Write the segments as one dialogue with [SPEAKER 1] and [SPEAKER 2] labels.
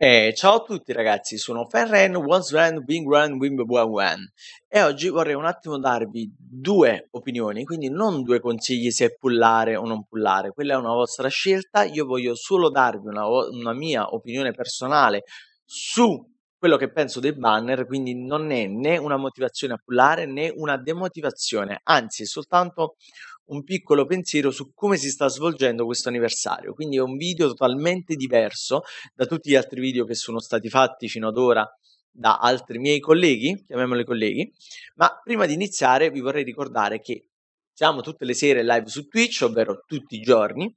[SPEAKER 1] E eh, ciao a tutti ragazzi, sono Ferren, Once Run, Wing Run, Wimb One e oggi vorrei un attimo darvi due opinioni, quindi non due consigli se pullare o non pullare, quella è una vostra scelta, io voglio solo darvi una, una mia opinione personale su quello che penso dei banner, quindi non è né una motivazione a pullare né una demotivazione, anzi è soltanto un piccolo pensiero su come si sta svolgendo questo anniversario. Quindi è un video totalmente diverso da tutti gli altri video che sono stati fatti fino ad ora da altri miei colleghi, chiamiamoli colleghi, ma prima di iniziare vi vorrei ricordare che siamo tutte le sere live su Twitch, ovvero tutti i giorni.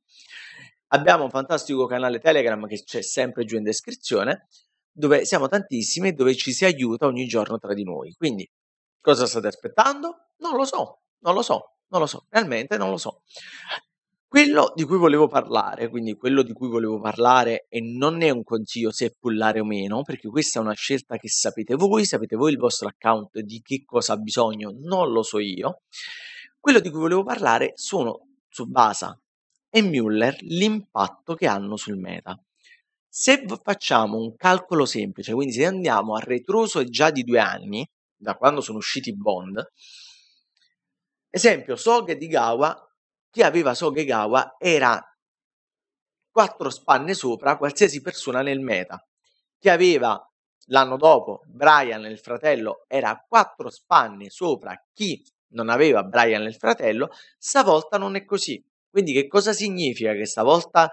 [SPEAKER 1] Abbiamo un fantastico canale Telegram che c'è sempre giù in descrizione, dove siamo tantissimi e dove ci si aiuta ogni giorno tra di noi. Quindi, cosa state aspettando? Non lo so, non lo so. Non lo so, realmente non lo so. Quello di cui volevo parlare, quindi quello di cui volevo parlare e non è un consiglio se pullare o meno, perché questa è una scelta che sapete voi, sapete voi il vostro account di che cosa ha bisogno, non lo so io. Quello di cui volevo parlare sono su Basa e Mueller l'impatto che hanno sul meta. Se facciamo un calcolo semplice, quindi se andiamo a retroso già di due anni, da quando sono usciti i bond, Esempio, Gawa, chi aveva Gawa era quattro spanne sopra qualsiasi persona nel meta. Chi aveva l'anno dopo Brian il fratello era quattro spanne sopra chi non aveva Brian il fratello, stavolta non è così. Quindi che cosa significa che stavolta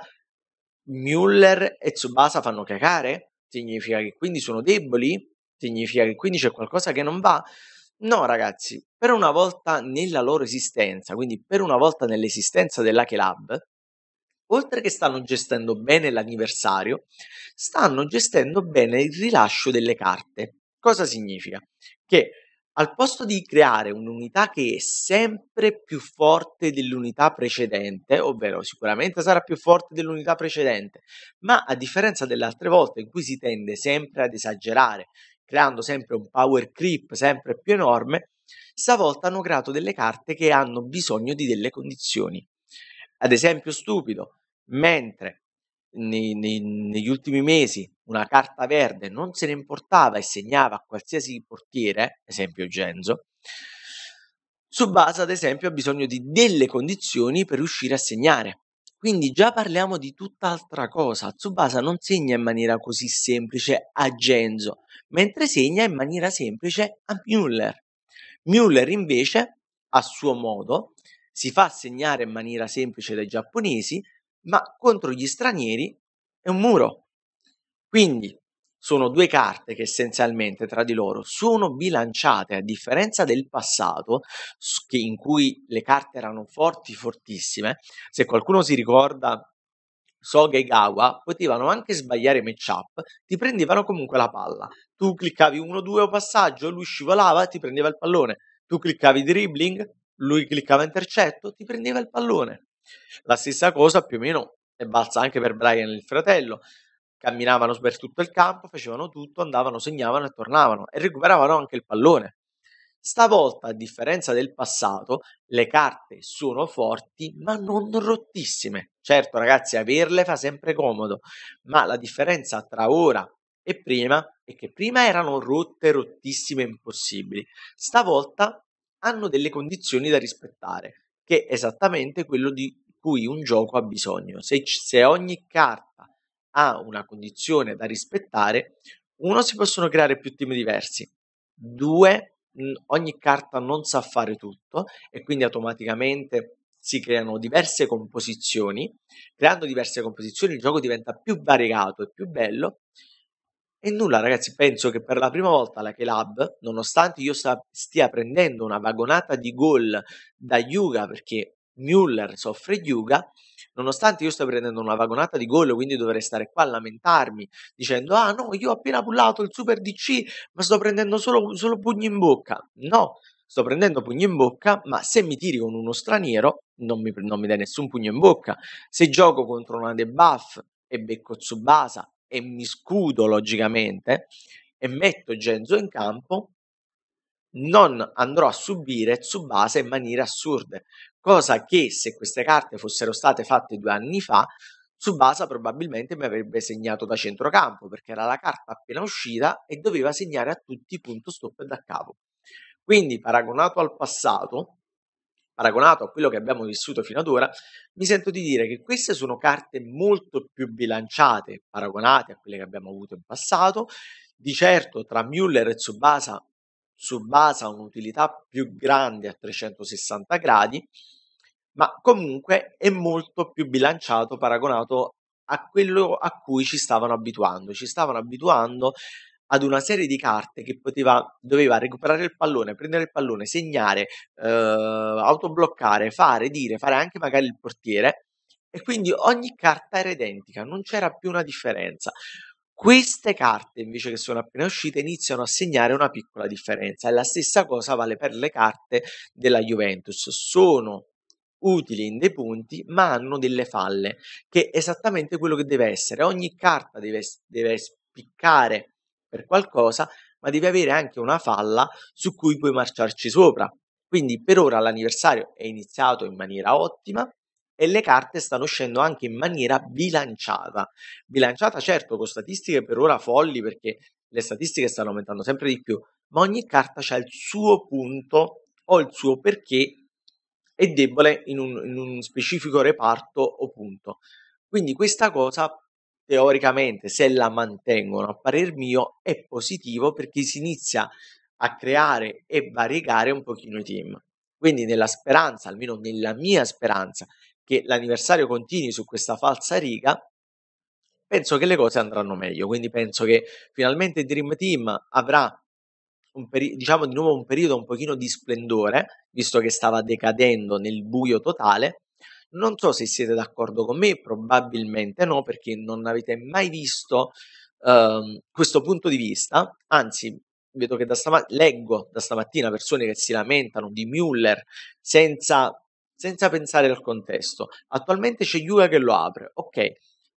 [SPEAKER 1] Muller e Tsubasa fanno cacare? Significa che quindi sono deboli? Significa che quindi c'è qualcosa che non va? No, ragazzi, per una volta nella loro esistenza, quindi per una volta nell'esistenza dell'Ake Lab, oltre che stanno gestendo bene l'anniversario, stanno gestendo bene il rilascio delle carte. Cosa significa? Che al posto di creare un'unità che è sempre più forte dell'unità precedente, ovvero sicuramente sarà più forte dell'unità precedente, ma a differenza delle altre volte in cui si tende sempre ad esagerare, creando sempre un power creep sempre più enorme, stavolta hanno creato delle carte che hanno bisogno di delle condizioni. Ad esempio, stupido, mentre nei, nei, negli ultimi mesi una carta verde non se ne importava e segnava a qualsiasi portiere, esempio Genzo, su base ad esempio ha bisogno di delle condizioni per riuscire a segnare. Quindi già parliamo di tutt'altra cosa. Tsubasa non segna in maniera così semplice a Genzo, mentre segna in maniera semplice a Müller. Müller invece, a suo modo, si fa segnare in maniera semplice dai giapponesi, ma contro gli stranieri è un muro. Quindi sono due carte che essenzialmente tra di loro sono bilanciate, a differenza del passato, in cui le carte erano forti, fortissime. Se qualcuno si ricorda Soga e Gawa potevano anche sbagliare matchup, ti prendevano comunque la palla. Tu cliccavi 1-2 o passaggio, lui scivolava, ti prendeva il pallone. Tu cliccavi dribbling, lui cliccava intercetto, ti prendeva il pallone. La stessa cosa più o meno è balza anche per Brian il fratello camminavano per tutto il campo, facevano tutto, andavano, segnavano e tornavano e recuperavano anche il pallone. Stavolta, a differenza del passato, le carte sono forti ma non rottissime. Certo, ragazzi, averle fa sempre comodo, ma la differenza tra ora e prima è che prima erano rotte, rottissime, impossibili. Stavolta hanno delle condizioni da rispettare, che è esattamente quello di cui un gioco ha bisogno. Se, se ogni carta ha una condizione da rispettare, uno si possono creare più team diversi, due ogni carta non sa fare tutto e quindi automaticamente si creano diverse composizioni, creando diverse composizioni il gioco diventa più variegato e più bello e nulla ragazzi, penso che per la prima volta la K-Lab, nonostante io sta, stia prendendo una vagonata di gol da Yuga perché Müller soffre Yuga, nonostante io sto prendendo una vagonata di gol, quindi dovrei stare qua a lamentarmi dicendo ah no, io ho appena pullato il Super DC, ma sto prendendo solo, solo pugni in bocca. No, sto prendendo pugni in bocca, ma se mi tiri con uno straniero non mi, non mi dai nessun pugno in bocca. Se gioco contro una debuff e becco Tsubasa e mi scudo logicamente e metto Genzo in campo, non andrò a subire Tsubasa in maniera assurda cosa che se queste carte fossero state fatte due anni fa, Subasa probabilmente mi avrebbe segnato da centrocampo perché era la carta appena uscita e doveva segnare a tutti punto stop e da capo. Quindi paragonato al passato, paragonato a quello che abbiamo vissuto fino ad ora, mi sento di dire che queste sono carte molto più bilanciate paragonate a quelle che abbiamo avuto in passato. Di certo tra Müller e Subasa, Subasa ha un'utilità più grande a 360 gradi, ma comunque è molto più bilanciato paragonato a quello a cui ci stavano abituando. Ci stavano abituando ad una serie di carte che poteva, doveva recuperare il pallone, prendere il pallone, segnare, eh, autobloccare, fare, dire, fare anche magari il portiere. E quindi ogni carta era identica, non c'era più una differenza. Queste carte invece che sono appena uscite iniziano a segnare una piccola differenza e la stessa cosa vale per le carte della Juventus. Sono utili in dei punti, ma hanno delle falle, che è esattamente quello che deve essere. Ogni carta deve, deve spiccare per qualcosa, ma deve avere anche una falla su cui puoi marciarci sopra. Quindi per ora l'anniversario è iniziato in maniera ottima e le carte stanno uscendo anche in maniera bilanciata. Bilanciata certo con statistiche per ora folli perché le statistiche stanno aumentando sempre di più, ma ogni carta ha il suo punto o il suo perché e debole in un, in un specifico reparto o punto. Quindi questa cosa teoricamente, se la mantengono, a parer mio, è positivo perché si inizia a creare e variegare un pochino i team. Quindi nella speranza, almeno nella mia speranza, che l'anniversario continui su questa falsa riga, penso che le cose andranno meglio. Quindi penso che finalmente Dream Team avrà peri- diciamo di nuovo un periodo un pochino di splendore, visto che stava decadendo nel buio totale. Non so se siete d'accordo con me, probabilmente no, perché non avete mai visto ehm, questo punto di vista, anzi vedo che da stamattina leggo da stamattina persone che si lamentano di Müller senza, senza pensare al contesto. Attualmente c'è Yuga che lo apre, ok,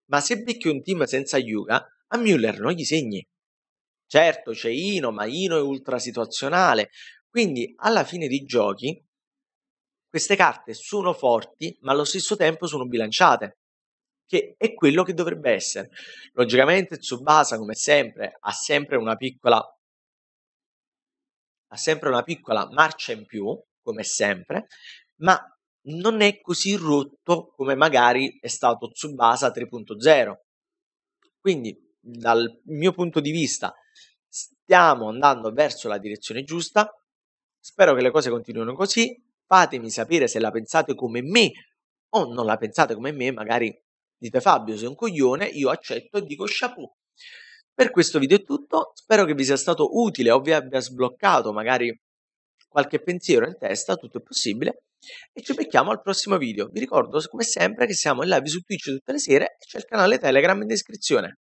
[SPEAKER 1] ma se becchi un team senza Yuga, a Müller non gli segni. Certo c'è Ino, ma Ino è ultra situazionale, quindi alla fine dei giochi queste carte sono forti, ma allo stesso tempo sono bilanciate, che è quello che dovrebbe essere. Logicamente Tsubasa, come sempre, ha sempre una piccola ha sempre una piccola marcia in più, come sempre, ma non è così rotto come magari è stato Tsubasa 3.0. Quindi, dal mio punto di vista, stiamo andando verso la direzione giusta, spero che le cose continuino così, fatemi sapere se la pensate come me o non la pensate come me, magari dite Fabio sei un coglione, io accetto e dico chapeau. Per questo video è tutto, spero che vi sia stato utile o vi abbia sbloccato magari qualche pensiero in testa, tutto è possibile, e ci becchiamo al prossimo video. Vi ricordo come sempre che siamo in live su Twitch tutte le sere e c'è il canale Telegram in descrizione.